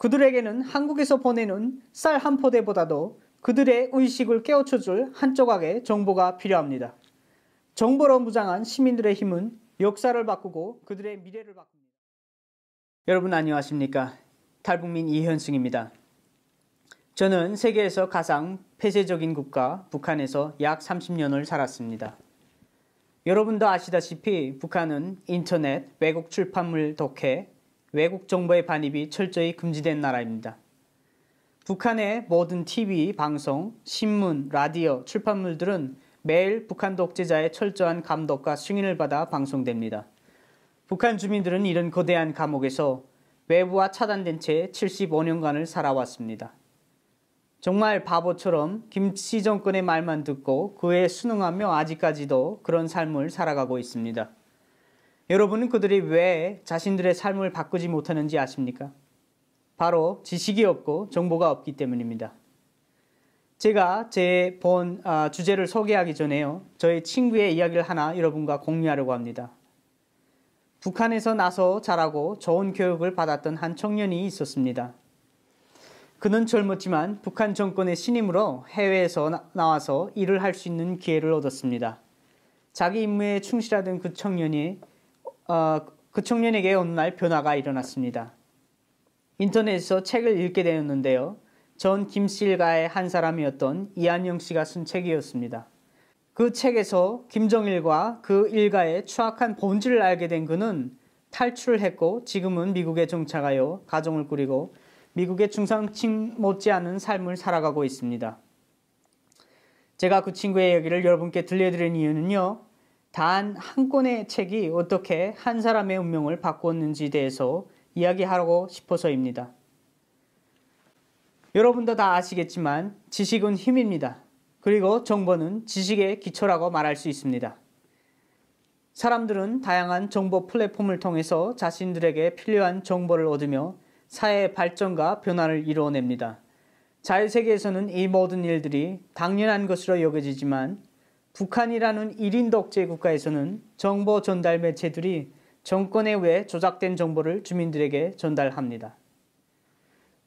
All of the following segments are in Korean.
그들에게는 한국에서 보내는 쌀 한 포대보다도 그들의 의식을 깨우쳐줄 한 조각의 정보가 필요합니다. 정보로 무장한 시민들의 힘은 역사를 바꾸고 그들의 미래를 바꿉니다. 여러분 안녕하십니까? 탈북민 이현승입니다. 저는 세계에서 가장 폐쇄적인 국가 북한에서 약 30년을 살았습니다. 여러분도 아시다시피 북한은 인터넷, 외국 출판물 독해, 외국 정보의 반입이 철저히 금지된 나라입니다. 북한의 모든 TV, 방송, 신문, 라디오, 출판물들은 매일 북한 독재자의 철저한 감독과 승인을 받아 방송됩니다. 북한 주민들은 이런 거대한 감옥에서 외부와 차단된 채 75년간을 살아왔습니다. 정말 바보처럼 김씨 정권의 말만 듣고 그에 순응하며 아직까지도 그런 삶을 살아가고 있습니다. 여러분은 그들이 왜 자신들의 삶을 바꾸지 못하는지 아십니까? 바로 지식이 없고 정보가 없기 때문입니다. 제가 제본 아, 주제를 소개하기 전에요. 저희 친구의 이야기를 하나 여러분과 공유하려고 합니다. 북한에서 나서 자라고 좋은 교육을 받았던 한 청년이 있었습니다. 그는 젊었지만 북한 정권의 신임으로 해외에서 나와서 일을 할 수 있는 기회를 얻었습니다. 자기 임무에 충실하던 그 청년이 어, 그 청년에게 어느 날 변화가 일어났습니다. 인터넷에서 책을 읽게 되었는데요. 전김씨일가의한 사람이었던 이한영 씨가 쓴 책이었습니다. 그 책에서 김정일과 그 일가의 추악한 본질을 알게 된 그는 탈출을 했고 지금은 미국에 정착하여 가정을 꾸리고 미국의 중상층 못지않은 삶을 살아가고 있습니다. 제가 그 친구의 이야기를 여러분께 들려드린 이유는요. 단한 권의 책이 어떻게 한 사람의 운명을 바꾸었는지 대해서 이야기하고 싶어서입니다. 여러분도 다 아시겠지만 지식은 힘입니다. 그리고 정보는 지식의 기초라고 말할 수 있습니다. 사람들은 다양한 정보 플랫폼을 통해서 자신들에게 필요한 정보를 얻으며 사회의 발전과 변화를 이루어냅니다. 자유세계에서는 이 모든 일들이 당연한 것으로 여겨지지만 북한이라는 1인 독재 국가에서는 정보 전달 매체들이 정권에 의해 조작된 정보를 주민들에게 전달합니다.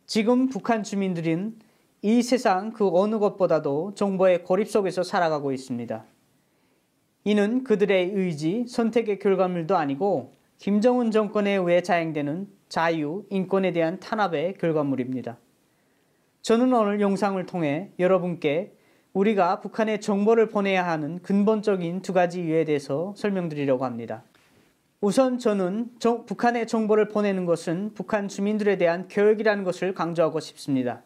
지금 북한 주민들은 이 세상 그 어느 것보다도 정보의 고립 속에서 살아가고 있습니다. 이는 그들의 의지, 선택의 결과물도 아니고 김정은 정권에 의해 자행되는 자유, 인권에 대한 탄압의 결과물입니다. 저는 오늘 영상을 통해 여러분께 우리가 북한에 정보를 보내야 하는 근본적인 두 가지 이유에 대해서 설명드리려고 합니다. 우선 저는 정, 북한에 정보를 보내는 것은 북한 주민들에 대한 교육이라는 것을 강조하고 싶습니다.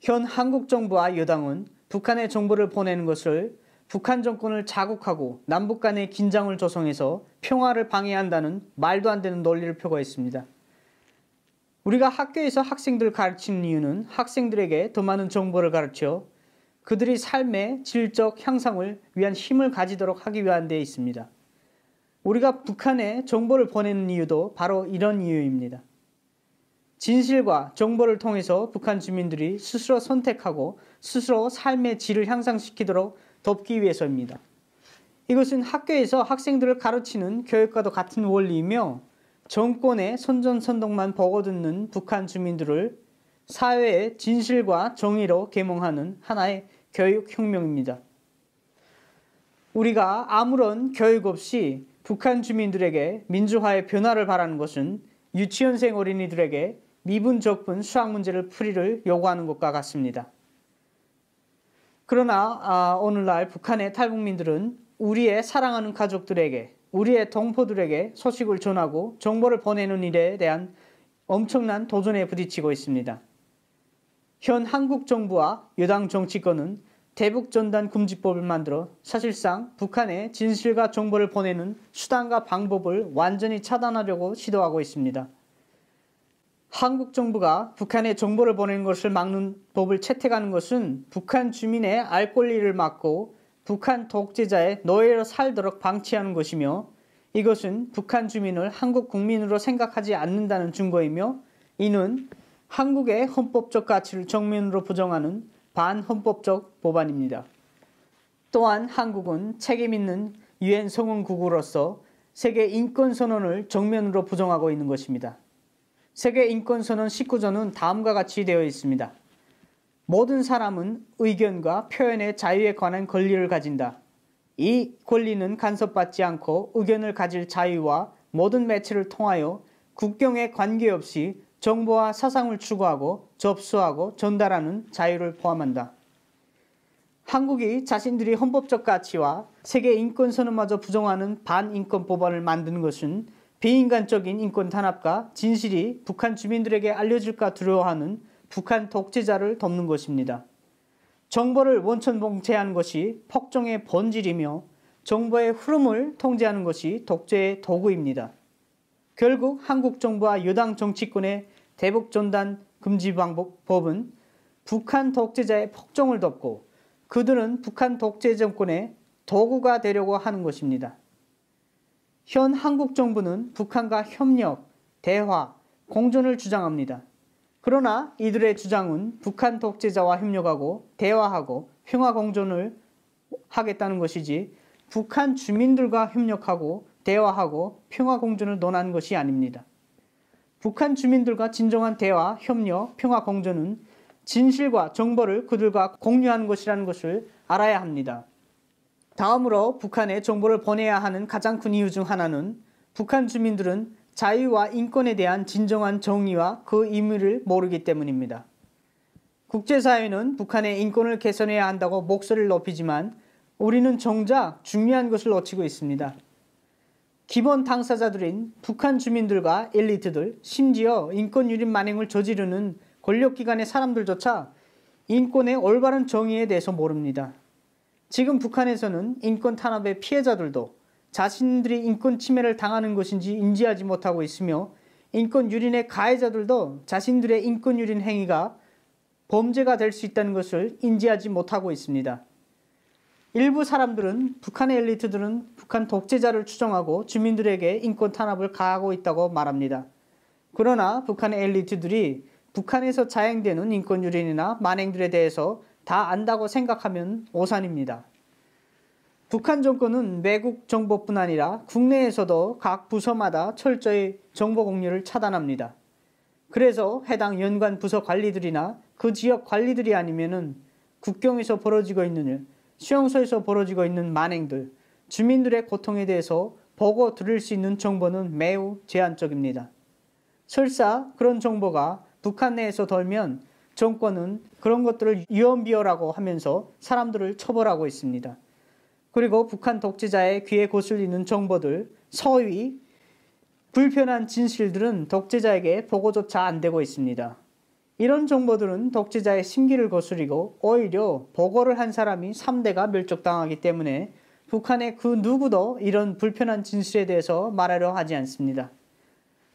현 한국 정부와 여당은 북한에 정보를 보내는 것을 북한 정권을 자극하고 남북 간의 긴장을 조성해서 평화를 방해한다는 말도 안 되는 논리를 표가했습니다. 우리가 학교에서 학생들 가르치는 이유는 학생들에게 더 많은 정보를 가르쳐 그들이 삶의 질적 향상을 위한 힘을 가지도록 하기 위한 데 있습니다. 우리가 북한에 정보를 보내는 이유도 바로 이런 이유입니다. 진실과 정보를 통해서 북한 주민들이 스스로 선택하고 스스로 삶의 질을 향상시키도록 돕기 위해서입니다. 이것은 학교에서 학생들을 가르치는 교육과도 같은 원리이며 정권의 선전선동만 보고듣는 북한 주민들을 사회의 진실과 정의로 계몽하는 하나의 교육혁명입니다. 우리가 아무런 교육 없이 북한 주민들에게 민주화의 변화를 바라는 것은 유치원생 어린이들에게 미분 적분 수학 문제를 풀이를 요구하는 것과 같습니다. 그러나 아, 오늘날 북한의 탈북민들은 우리의 사랑하는 가족들에게 우리의 동포들에게 소식을 전하고 정보를 보내는 일에 대한 엄청난 도전에 부딪히고 있습니다. 현 한국 정부와 여당 정치권은 대북 전단 금지법을 만들어 사실상 북한에 진실과 정보를 보내는 수단과 방법을 완전히 차단하려고 시도하고 있습니다. 한국 정부가 북한에 정보를 보내는 것을 막는 법을 채택하는 것은 북한 주민의 알 권리를 막고 북한 독재자의 노예로 살도록 방치하는 것이며 이것은 북한 주민을 한국 국민으로 생각하지 않는다는 증거이며 이는 한국의 헌법적 가치를 정면으로 부정하는 반헌법적 법안입니다. 또한 한국은 책임있는 유엔 성원국으로서 세계 인권선언을 정면으로 부정하고 있는 것입니다. 세계 인권선언 19조는 다음과 같이 되어 있습니다. 모든 사람은 의견과 표현의 자유에 관한 권리를 가진다. 이 권리는 간섭받지 않고 의견을 가질 자유와 모든 매체를 통하여 국경에 관계없이 정보와 사상을 추구하고 접수하고 전달하는 자유를 포함한다. 한국이 자신들이 헌법적 가치와 세계 인권 선언마저 부정하는 반인권 법안을 만든 것은 비인간적인 인권 탄압과 진실이 북한 주민들에게 알려질까 두려워하는 북한 독재자를 돕는 것입니다. 정보를 원천봉쇄하는 것이 폭정의 본질이며 정보의 흐름을 통제하는 것이 독재의 도구입니다. 결국 한국 정부와 여당 정치권의 대북전단 금지 방법은 북한 독재자의 폭정을 덮고 그들은 북한 독재 정권의 도구가 되려고 하는 것입니다. 현 한국 정부는 북한과 협력, 대화, 공존을 주장합니다. 그러나 이들의 주장은 북한 독재자와 협력하고 대화하고 평화 공존을 하겠다는 것이지 북한 주민들과 협력하고 대화하고 평화 공존을 논하 것이 아닙니다. 북한 주민들과 진정한 대화, 협력, 평화 공존은 진실과 정보를 그들과 공유하는 것이라는 것을 알아야 합니다. 다음으로 북한에 정보를 보내야 하는 가장 큰 이유 중 하나는 북한 주민들은 자유와 인권에 대한 진정한 정의와 그 의미를 모르기 때문입니다. 국제사회는 북한의 인권을 개선해야 한다고 목소리를 높이지만 우리는 정작 중요한 것을 놓치고 있습니다. 기본 당사자들인 북한 주민들과 엘리트들, 심지어 인권 유린 만행을 저지르는 권력기관의 사람들조차 인권의 올바른 정의에 대해서 모릅니다. 지금 북한에서는 인권 탄압의 피해자들도 자신들이 인권 침해를 당하는 것인지 인지하지 못하고 있으며 인권 유린의 가해자들도 자신들의 인권 유린 행위가 범죄가 될 수 있다는 것을 인지하지 못하고 있습니다. 일부 사람들은 북한의 엘리트들은 북한 독재자를 추종하고 주민들에게 인권 탄압을 가하고 있다고 말합니다. 그러나 북한의 엘리트들이 북한에서 자행되는 인권 유린이나 만행들에 대해서 다 안다고 생각하면 오산입니다. 북한 정권은 외국 정보뿐 아니라 국내에서도 각 부서마다 철저히 정보 공유를 차단합니다. 그래서 해당 연관 부서 관리들이나 그 지역 관리들이 아니면은 국경에서 벌어지고 있는 일, 수용소에서 벌어지고 있는 만행들, 주민들의 고통에 대해서 보고 들을 수 있는 정보는 매우 제한적입니다. 설사 그런 정보가 북한 내에서 덜면 정권은 그런 것들을 유언비어라고 하면서 사람들을 처벌하고 있습니다. 그리고 북한 독재자의 귀에 거슬리는 정보들, 서위, 불편한 진실들은 독재자에게 보고조차 안 되고 있습니다. 이런 정보들은 독재자의 심기를 거스리고 오히려 보고를 한 사람이 3대가 멸족당하기 때문에 북한의 그 누구도 이런 불편한 진실에 대해서 말하려 하지 않습니다.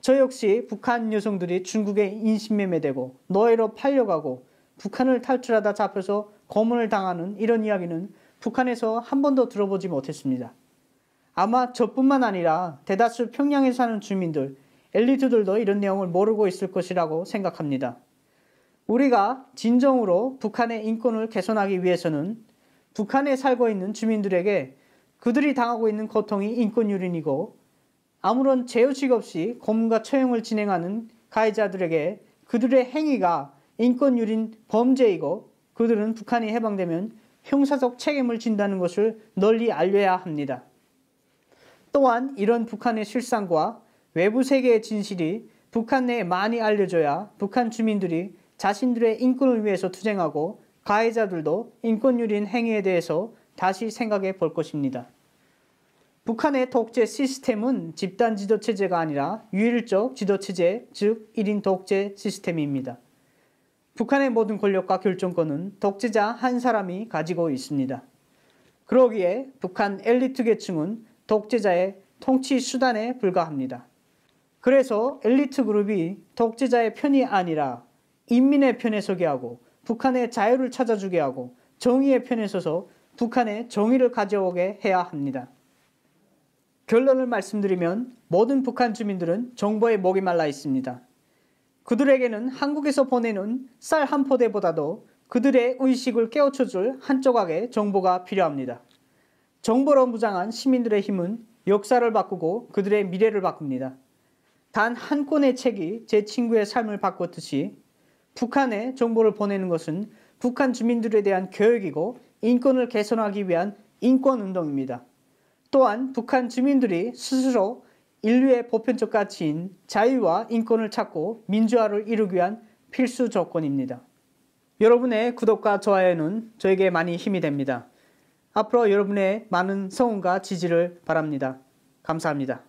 저 역시 북한 여성들이 중국에 인신매매되고 노예로 팔려가고 북한을 탈출하다 잡혀서 고문을 당하는 이런 이야기는 북한에서 한 번도 들어보지 못했습니다. 아마 저뿐만 아니라 대다수 평양에 사는 주민들, 엘리트들도 이런 내용을 모르고 있을 것이라고 생각합니다. 우리가 진정으로 북한의 인권을 개선하기 위해서는 북한에 살고 있는 주민들에게 그들이 당하고 있는 고통이 인권유린이고 아무런 제어식 없이 고문과 처형을 진행하는 가해자들에게 그들의 행위가 인권유린 범죄이고 그들은 북한이 해방되면 형사적 책임을 진다는 것을 널리 알려야 합니다. 또한 이런 북한의 실상과 외부 세계의 진실이 북한 내에 많이 알려져야 북한 주민들이 자신들의 인권을 위해서 투쟁하고 가해자들도 인권유린 행위에 대해서 다시 생각해 볼 것입니다. 북한의 독재 시스템은 집단 지도체제가 아니라 유일적 지도체제, 즉 1인 독재 시스템입니다. 북한의 모든 권력과 결정권은 독재자 한 사람이 가지고 있습니다. 그러기에 북한 엘리트 계층은 독재자의 통치 수단에 불과합니다. 그래서 엘리트 그룹이 독재자의 편이 아니라 인민의 편에 서게 하고 북한의 자유를 찾아주게 하고 정의의 편에 서서 북한의 정의를 가져오게 해야 합니다. 결론을 말씀드리면 모든 북한 주민들은 정부의 목이 말라 있습니다. 그들에게는 한국에서 보내는 쌀 한 포대보다도 그들의 의식을 깨우쳐줄 한 조각의 정보가 필요합니다. 정보로 무장한 시민들의 힘은 역사를 바꾸고 그들의 미래를 바꿉니다. 단 한 권의 책이 제 친구의 삶을 바꿨듯이 북한에 정보를 보내는 것은 북한 주민들에 대한 교육이고 인권을 개선하기 위한 인권운동입니다. 또한 북한 주민들이 스스로 인류의 보편적 가치인 자유와 인권을 찾고 민주화를 이루기 위한 필수 조건입니다. 여러분의 구독과 좋아요는 저에게 많이 힘이 됩니다. 앞으로 여러분의 많은 성원과 지지를 바랍니다. 감사합니다.